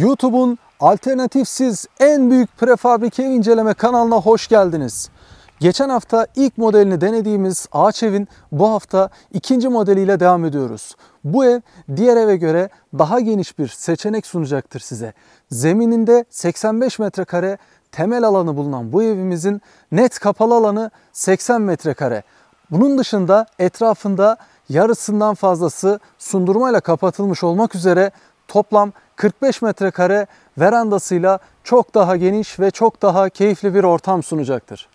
YouTube'un alternatifsiz en büyük prefabrik ev inceleme kanalına hoş geldiniz. Geçen hafta ilk modelini denediğimiz ağaç evin bu hafta ikinci modeliyle devam ediyoruz. Bu ev diğer eve göre daha geniş bir seçenek sunacaktır size. Zemininde 85 metrekare temel alanı bulunan bu evimizin net kapalı alanı 80 metrekare. Bunun dışında etrafında yarısından fazlası sundurmayla kapatılmış olmak üzere toplam 45 metrekare verandasıyla çok daha geniş ve çok daha keyifli bir ortam sunacaktır.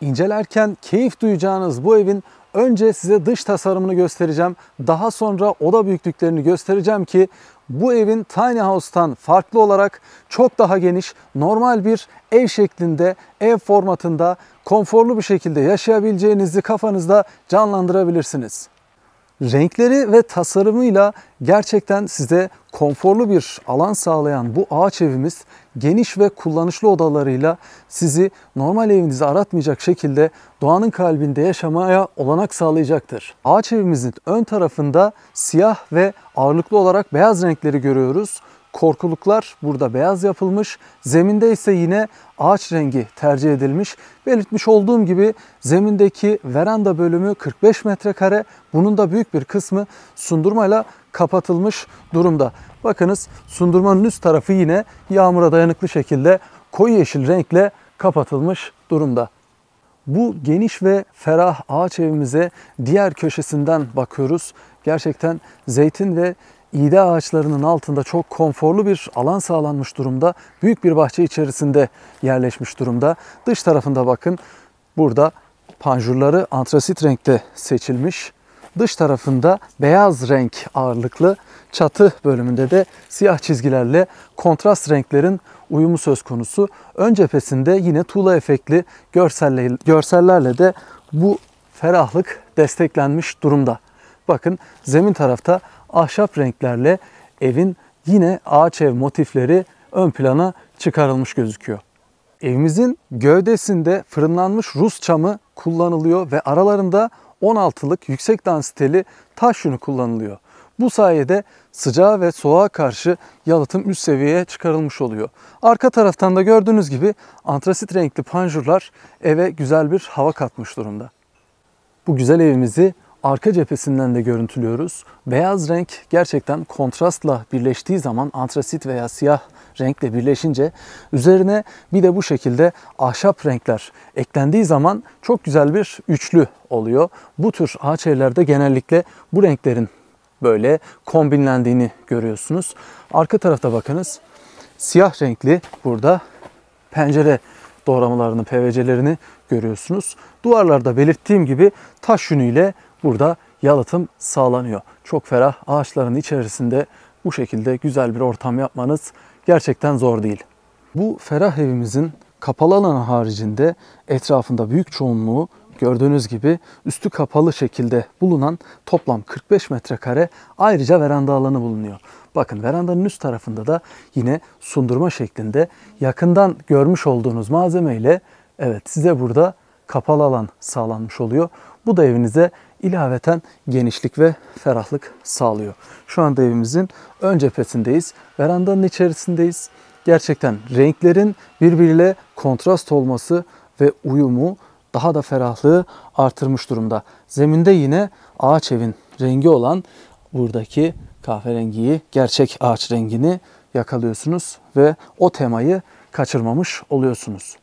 İncelerken keyif duyacağınız bu evin önce size dış tasarımını göstereceğim. Daha sonra oda büyüklüklerini göstereceğim ki bu evin tiny house'tan farklı olarak çok daha geniş, normal bir ev şeklinde, ev formatında konforlu bir şekilde yaşayabileceğinizi kafanızda canlandırabilirsiniz. Renkleri ve tasarımıyla gerçekten size konforlu bir alan sağlayan bu ağaç evimiz geniş ve kullanışlı odalarıyla sizi normal evinizi aratmayacak şekilde doğanın kalbinde yaşamaya olanak sağlayacaktır. Ağaç evimizin ön tarafında siyah ve ağırlıklı olarak beyaz renkleri görüyoruz korkuluklar burada beyaz yapılmış. Zeminde ise yine ağaç rengi tercih edilmiş. Belirtmiş olduğum gibi zemindeki veranda bölümü 45 metrekare. Bunun da büyük bir kısmı sundurmayla kapatılmış durumda. Bakınız sundurmanın üst tarafı yine yağmura dayanıklı şekilde koyu yeşil renkle kapatılmış durumda. Bu geniş ve ferah ağaç evimize diğer köşesinden bakıyoruz. Gerçekten zeytin ve İde ağaçlarının altında çok konforlu bir alan sağlanmış durumda. Büyük bir bahçe içerisinde yerleşmiş durumda. Dış tarafında bakın burada panjurları antrasit renkte seçilmiş. Dış tarafında beyaz renk ağırlıklı çatı bölümünde de siyah çizgilerle kontrast renklerin uyumu söz konusu. Ön cephesinde yine tuğla efektli görsellerle de bu ferahlık desteklenmiş durumda. Bakın zemin tarafta ahşap renklerle evin yine ağaç ev motifleri ön plana çıkarılmış gözüküyor. Evimizin gövdesinde fırınlanmış Rus çamı kullanılıyor ve aralarında 16'lık yüksek dansiteli taş yünü kullanılıyor. Bu sayede sıcağa ve soğuğa karşı yalıtım üst seviyeye çıkarılmış oluyor. Arka taraftan da gördüğünüz gibi antrasit renkli panjurlar eve güzel bir hava katmış durumda. Bu güzel evimizi Arka cephesinden de görüntülüyoruz. Beyaz renk gerçekten kontrastla birleştiği zaman antrasit veya siyah renkle birleşince üzerine bir de bu şekilde ahşap renkler eklendiği zaman çok güzel bir üçlü oluyor. Bu tür ağaç evlerde genellikle bu renklerin böyle kombinlendiğini görüyorsunuz. Arka tarafta bakınız siyah renkli burada pencere doğramalarını, PVC'lerini görüyorsunuz. Duvarlarda belirttiğim gibi taş yünüyle burada yalıtım sağlanıyor. Çok ferah ağaçların içerisinde bu şekilde güzel bir ortam yapmanız gerçekten zor değil. Bu ferah evimizin kapalı alanı haricinde etrafında büyük çoğunluğu gördüğünüz gibi üstü kapalı şekilde bulunan toplam 45 metrekare ayrıca veranda alanı bulunuyor. Bakın verandanın üst tarafında da yine sundurma şeklinde yakından görmüş olduğunuz malzemeyle evet size burada kapalı alan sağlanmış oluyor. Bu da evinize ilaveten genişlik ve ferahlık sağlıyor. Şu anda evimizin ön cephesindeyiz. Verandanın içerisindeyiz. Gerçekten renklerin birbiriyle kontrast olması ve uyumu daha da ferahlığı artırmış durumda. Zeminde yine ağaç evin rengi olan buradaki kahverengiyi, gerçek ağaç rengini yakalıyorsunuz ve o temayı kaçırmamış oluyorsunuz.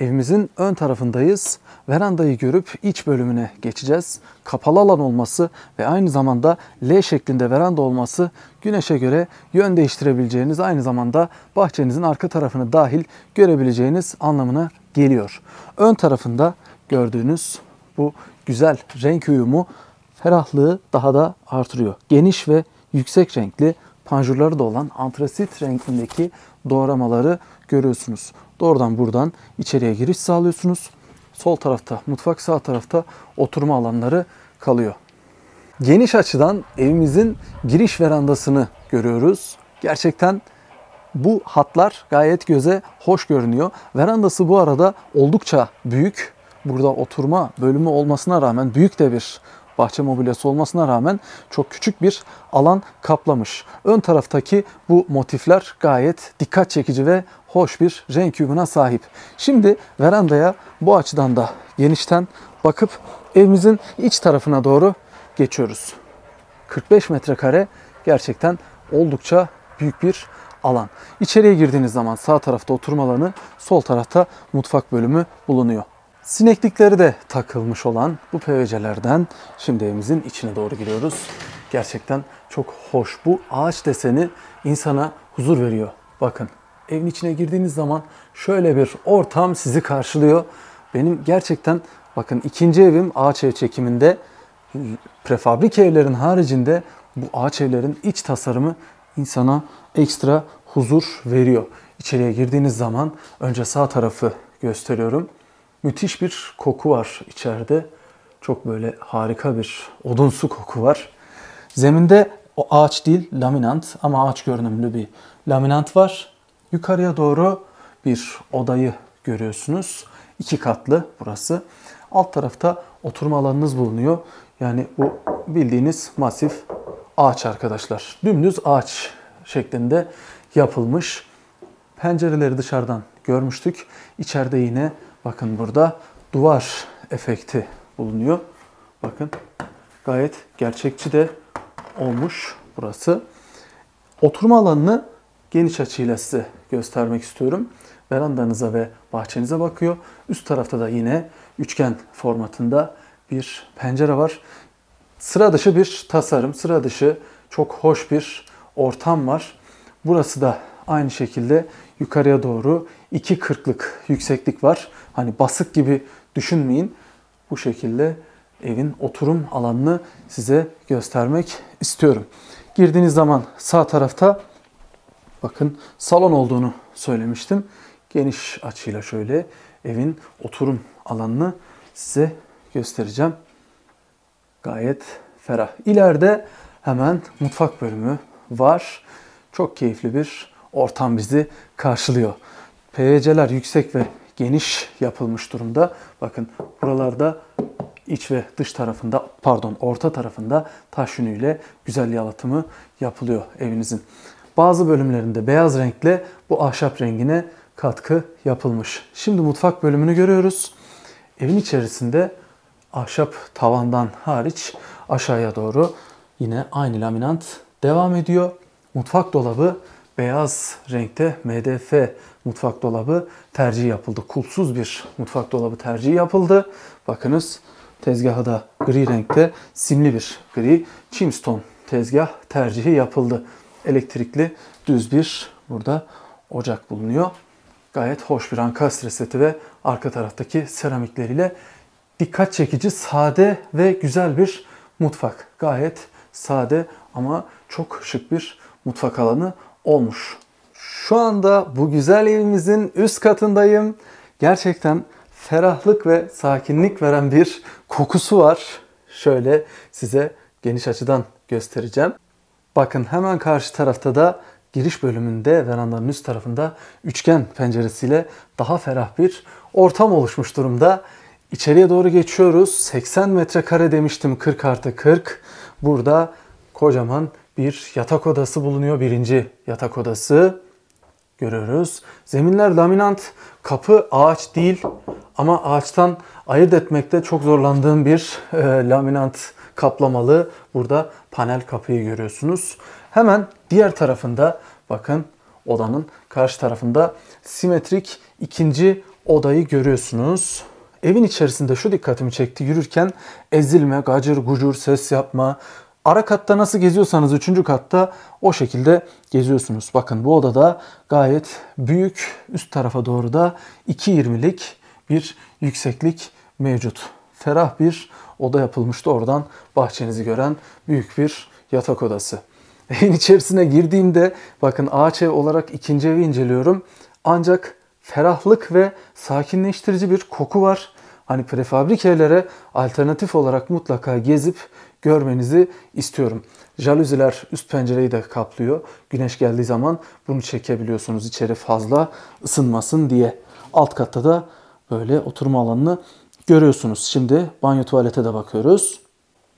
Evimizin ön tarafındayız. Verandayı görüp iç bölümüne geçeceğiz. Kapalı alan olması ve aynı zamanda L şeklinde veranda olması güneşe göre yön değiştirebileceğiniz aynı zamanda bahçenizin arka tarafını dahil görebileceğiniz anlamına geliyor. Ön tarafında gördüğünüz bu güzel renk uyumu ferahlığı daha da artırıyor. Geniş ve yüksek renkli panjurları da olan antrasit rengindeki doğramaları görüyorsunuz. Doğrudan buradan içeriye giriş sağlıyorsunuz. Sol tarafta mutfak, sağ tarafta oturma alanları kalıyor. Geniş açıdan evimizin giriş verandasını görüyoruz. Gerçekten bu hatlar gayet göze hoş görünüyor. Verandası bu arada oldukça büyük. Burada oturma bölümü olmasına rağmen büyük de bir bahçe mobilyası olmasına rağmen çok küçük bir alan kaplamış. Ön taraftaki bu motifler gayet dikkat çekici ve hoş bir renk yumuna sahip. Şimdi verandaya bu açıdan da genişten bakıp evimizin iç tarafına doğru geçiyoruz. 45 metrekare gerçekten oldukça büyük bir alan. İçeriye girdiğiniz zaman sağ tarafta oturma alanı, sol tarafta mutfak bölümü bulunuyor. Sineklikleri de takılmış olan bu PVC'lerden şimdi evimizin içine doğru giriyoruz. Gerçekten çok hoş. Bu ağaç deseni insana huzur veriyor. Bakın evin içine girdiğiniz zaman şöyle bir ortam sizi karşılıyor. Benim gerçekten bakın ikinci evim ağaç ev çekiminde prefabrik evlerin haricinde bu ağaç evlerin iç tasarımı insana ekstra huzur veriyor. İçeriye girdiğiniz zaman önce sağ tarafı gösteriyorum. Müthiş bir koku var içeride. Çok böyle harika bir odunsu koku var. Zeminde o ağaç değil laminant ama ağaç görünümlü bir laminant var. Yukarıya doğru bir odayı görüyorsunuz. İki katlı burası. Alt tarafta oturma alanınız bulunuyor. Yani bu bildiğiniz masif ağaç arkadaşlar. Dümdüz ağaç şeklinde yapılmış. Pencereleri dışarıdan görmüştük. İçeride yine Bakın burada duvar efekti bulunuyor. Bakın gayet gerçekçi de olmuş burası. Oturma alanını geniş açıyla size göstermek istiyorum. Verandanıza ve bahçenize bakıyor. Üst tarafta da yine üçgen formatında bir pencere var. Sıra dışı bir tasarım, sıra dışı çok hoş bir ortam var. Burası da Aynı şekilde yukarıya doğru 2.40'lık yükseklik var. Hani basık gibi düşünmeyin. Bu şekilde evin oturum alanını size göstermek istiyorum. Girdiğiniz zaman sağ tarafta bakın salon olduğunu söylemiştim. Geniş açıyla şöyle evin oturum alanını size göstereceğim. Gayet ferah. İleride hemen mutfak bölümü var. Çok keyifli bir ortam bizi karşılıyor. PVC'ler yüksek ve geniş yapılmış durumda. Bakın buralarda iç ve dış tarafında pardon orta tarafında taş yünüyle güzel yalıtımı yapılıyor evinizin. Bazı bölümlerinde beyaz renkle bu ahşap rengine katkı yapılmış. Şimdi mutfak bölümünü görüyoruz. Evin içerisinde ahşap tavandan hariç aşağıya doğru yine aynı laminant devam ediyor. Mutfak dolabı beyaz renkte MDF mutfak dolabı tercih yapıldı. Kulsuz bir mutfak dolabı tercih yapıldı. Bakınız tezgahı da gri renkte simli bir gri Chimstone tezgah tercihi yapıldı. Elektrikli düz bir burada ocak bulunuyor. Gayet hoş bir ankastre seti ve arka taraftaki seramikleriyle dikkat çekici, sade ve güzel bir mutfak. Gayet sade ama çok şık bir mutfak alanı olmuş. Şu anda bu güzel evimizin üst katındayım. Gerçekten ferahlık ve sakinlik veren bir kokusu var. Şöyle size geniş açıdan göstereceğim. Bakın hemen karşı tarafta da giriş bölümünde verandanın üst tarafında üçgen penceresiyle daha ferah bir ortam oluşmuş durumda. İçeriye doğru geçiyoruz. 80 metrekare demiştim 40 artı 40. Burada kocaman bir yatak odası bulunuyor. Birinci yatak odası görüyoruz. Zeminler laminant, kapı ağaç değil ama ağaçtan ayırt etmekte çok zorlandığım bir e, laminant kaplamalı. Burada panel kapıyı görüyorsunuz. Hemen diğer tarafında bakın odanın karşı tarafında simetrik ikinci odayı görüyorsunuz. Evin içerisinde şu dikkatimi çekti yürürken ezilme, gacır gucur, ses yapma, Ara katta nasıl geziyorsanız 3. katta o şekilde geziyorsunuz. Bakın bu odada gayet büyük üst tarafa doğru da 2.20'lik bir yükseklik mevcut. Ferah bir oda yapılmıştı oradan bahçenizi gören büyük bir yatak odası. Evin içerisine girdiğimde bakın ağaç ev olarak ikinci evi inceliyorum. Ancak ferahlık ve sakinleştirici bir koku var. Hani prefabrik evlere alternatif olarak mutlaka gezip görmenizi istiyorum. Jaluziler üst pencereyi de kaplıyor. Güneş geldiği zaman bunu çekebiliyorsunuz içeri fazla ısınmasın diye. Alt katta da böyle oturma alanını görüyorsunuz. Şimdi banyo tuvalete de bakıyoruz.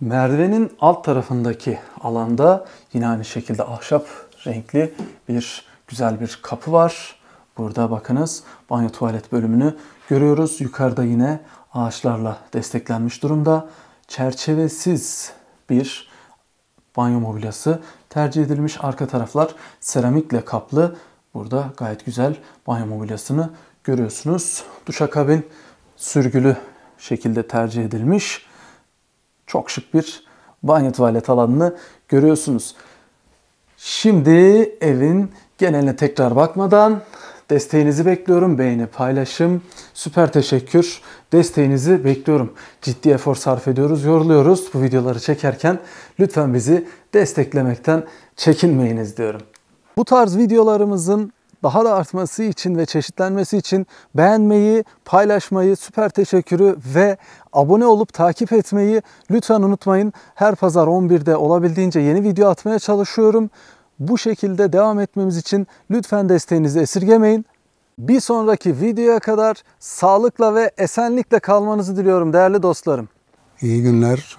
Merdivenin alt tarafındaki alanda yine aynı şekilde ahşap renkli bir güzel bir kapı var. Burada bakınız banyo tuvalet bölümünü görüyoruz. Yukarıda yine ağaçlarla desteklenmiş durumda çerçevesiz bir banyo mobilyası tercih edilmiş. Arka taraflar seramikle kaplı. Burada gayet güzel banyo mobilyasını görüyorsunuz. Duşakabin sürgülü şekilde tercih edilmiş. Çok şık bir banyo tuvalet alanını görüyorsunuz. Şimdi evin geneline tekrar bakmadan Desteğinizi bekliyorum. Beğeni, paylaşım, süper teşekkür. Desteğinizi bekliyorum. Ciddi efor sarf ediyoruz, yoruluyoruz bu videoları çekerken. Lütfen bizi desteklemekten çekinmeyiniz diyorum. Bu tarz videolarımızın daha da artması için ve çeşitlenmesi için beğenmeyi, paylaşmayı, süper teşekkürü ve abone olup takip etmeyi lütfen unutmayın. Her pazar 11'de olabildiğince yeni video atmaya çalışıyorum. Bu şekilde devam etmemiz için lütfen desteğinizi esirgemeyin. Bir sonraki videoya kadar sağlıkla ve esenlikle kalmanızı diliyorum değerli dostlarım. İyi günler.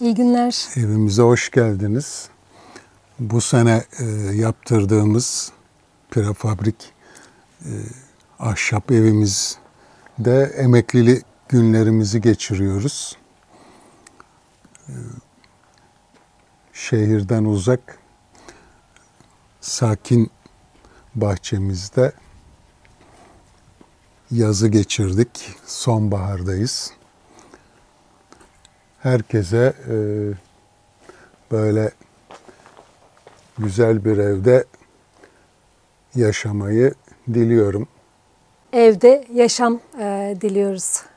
İyi günler. Evimize hoş geldiniz. Bu sene e, yaptırdığımız prefabrik e, ahşap evimizde emeklili günlerimizi geçiriyoruz. E, şehirden uzak sakin bahçemizde yazı geçirdik. Sonbahardayız. Herkese e, böyle güzel bir evde yaşamayı diliyorum. Evde yaşam e, diliyoruz.